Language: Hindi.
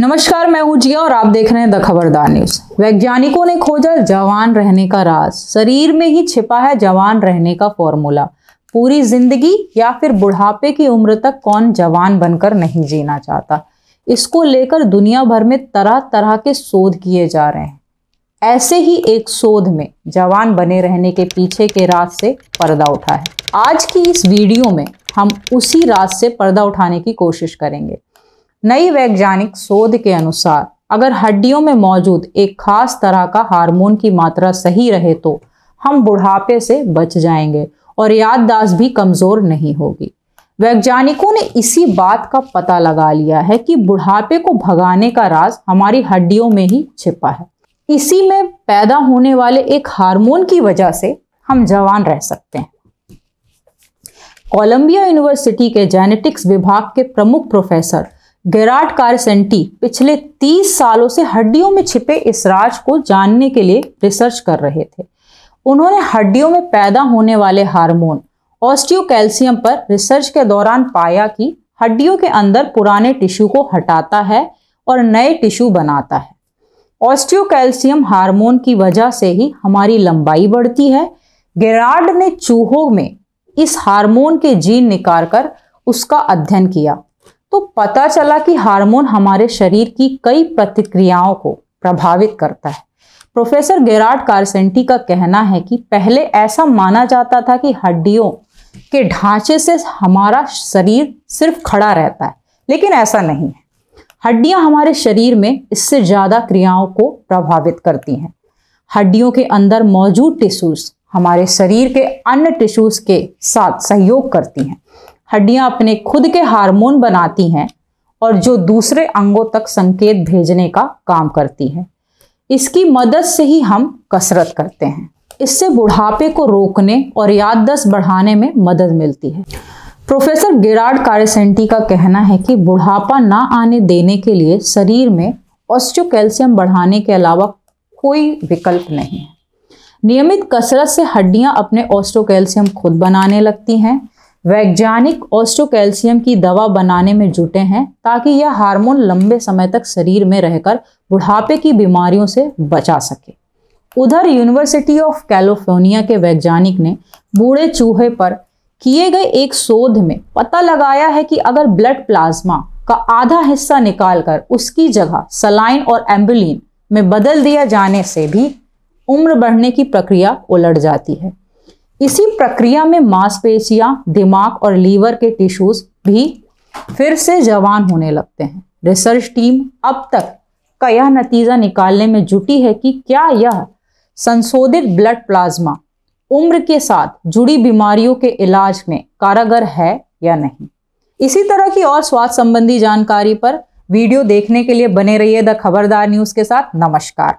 नमस्कार मैं हूं जिया और आप देख रहे हैं द खबरदार न्यूज वैज्ञानिकों ने खोजा जवान रहने का राज शरीर में ही छिपा है जवान रहने का फॉर्मूला पूरी जिंदगी या फिर बुढ़ापे की उम्र तक कौन जवान बनकर नहीं जीना चाहता इसको लेकर दुनिया भर में तरह तरह के शोध किए जा रहे हैं ऐसे ही एक शोध में जवान बने रहने के पीछे के राज से पर्दा उठा है आज की इस वीडियो में हम उसी राज से पर्दा उठाने की कोशिश करेंगे नई वैज्ञानिक शोध के अनुसार अगर हड्डियों में मौजूद एक खास तरह का हार्मोन की मात्रा सही रहे तो हम बुढ़ापे से बच जाएंगे और याददाश्त भी कमजोर नहीं होगी वैज्ञानिकों ने इसी बात का पता लगा लिया है कि बुढ़ापे को भगाने का राज हमारी हड्डियों में ही छिपा है इसी में पैदा होने वाले एक हार्मोन की वजह से हम जवान रह सकते हैं कोलंबिया यूनिवर्सिटी के जेनेटिक्स विभाग के प्रमुख प्रोफेसर गैराट कारसेंटी पिछले 30 सालों से हड्डियों में छिपे इस राज को जानने के लिए रिसर्च कर रहे थे उन्होंने हड्डियों में पैदा होने वाले हार्मोन ऑस्टियोकैल्सियम पर रिसर्च के दौरान पाया कि हड्डियों के अंदर पुराने टिश्यू को हटाता है और नए टिश्यू बनाता है ऑस्टियोकैल्सियम हार्मोन की वजह से ही हमारी लंबाई बढ़ती है गैराड ने चूहों में इस हार्मोन के जीन निकालकर उसका अध्ययन किया तो पता चला कि हार्मोन हमारे शरीर की कई प्रतिक्रियाओं को प्रभावित करता है प्रोफेसर गेराड कार्सेंटी का कहना है कि पहले ऐसा माना जाता था कि हड्डियों के ढांचे से हमारा शरीर सिर्फ खड़ा रहता है लेकिन ऐसा नहीं है हड्डियां हमारे शरीर में इससे ज़्यादा क्रियाओं को प्रभावित करती हैं हड्डियों के अंदर मौजूद टिश्यूज हमारे शरीर के अन्य टिश्यूज के साथ सहयोग करती हैं हड्डियां अपने खुद के हार्मोन बनाती हैं और जो दूसरे अंगों तक संकेत भेजने का काम करती है इसकी मदद से ही हम कसरत करते हैं इससे बुढ़ापे को रोकने और याददाश्त बढ़ाने में मदद मिलती है प्रोफेसर गिराड कारेसेंटी का कहना है कि बुढ़ापा ना आने देने के लिए शरीर में ऑस्टो कैल्शियम बढ़ाने के अलावा कोई विकल्प नहीं है नियमित कसरत से हड्डियां अपने ऑस्टो कैल्शियम खुद बनाने लगती हैं वैज्ञानिक ऑस्टोकैल्शियम की दवा बनाने में जुटे हैं ताकि यह हार्मोन लंबे समय तक शरीर में रहकर बुढ़ापे की बीमारियों से बचा सके उधर यूनिवर्सिटी ऑफ कैलिफोर्निया के वैज्ञानिक ने बूढ़े चूहे पर किए गए एक शोध में पता लगाया है कि अगर ब्लड प्लाज्मा का आधा हिस्सा निकालकर उसकी जगह सलाइन और एम्बुलिन में बदल दिया जाने से भी उम्र बढ़ने की प्रक्रिया उलट जाती है इसी प्रक्रिया में मांसपेशियां दिमाग और लीवर के टिश्यूज भी फिर से जवान होने लगते हैं रिसर्च टीम अब तक का यह नतीजा निकालने में जुटी है कि क्या यह संशोधित ब्लड प्लाज्मा उम्र के साथ जुड़ी बीमारियों के इलाज में कारगर है या नहीं इसी तरह की और स्वास्थ्य संबंधी जानकारी पर वीडियो देखने के लिए बने रहिए द खबरदार न्यूज़ के साथ नमस्कार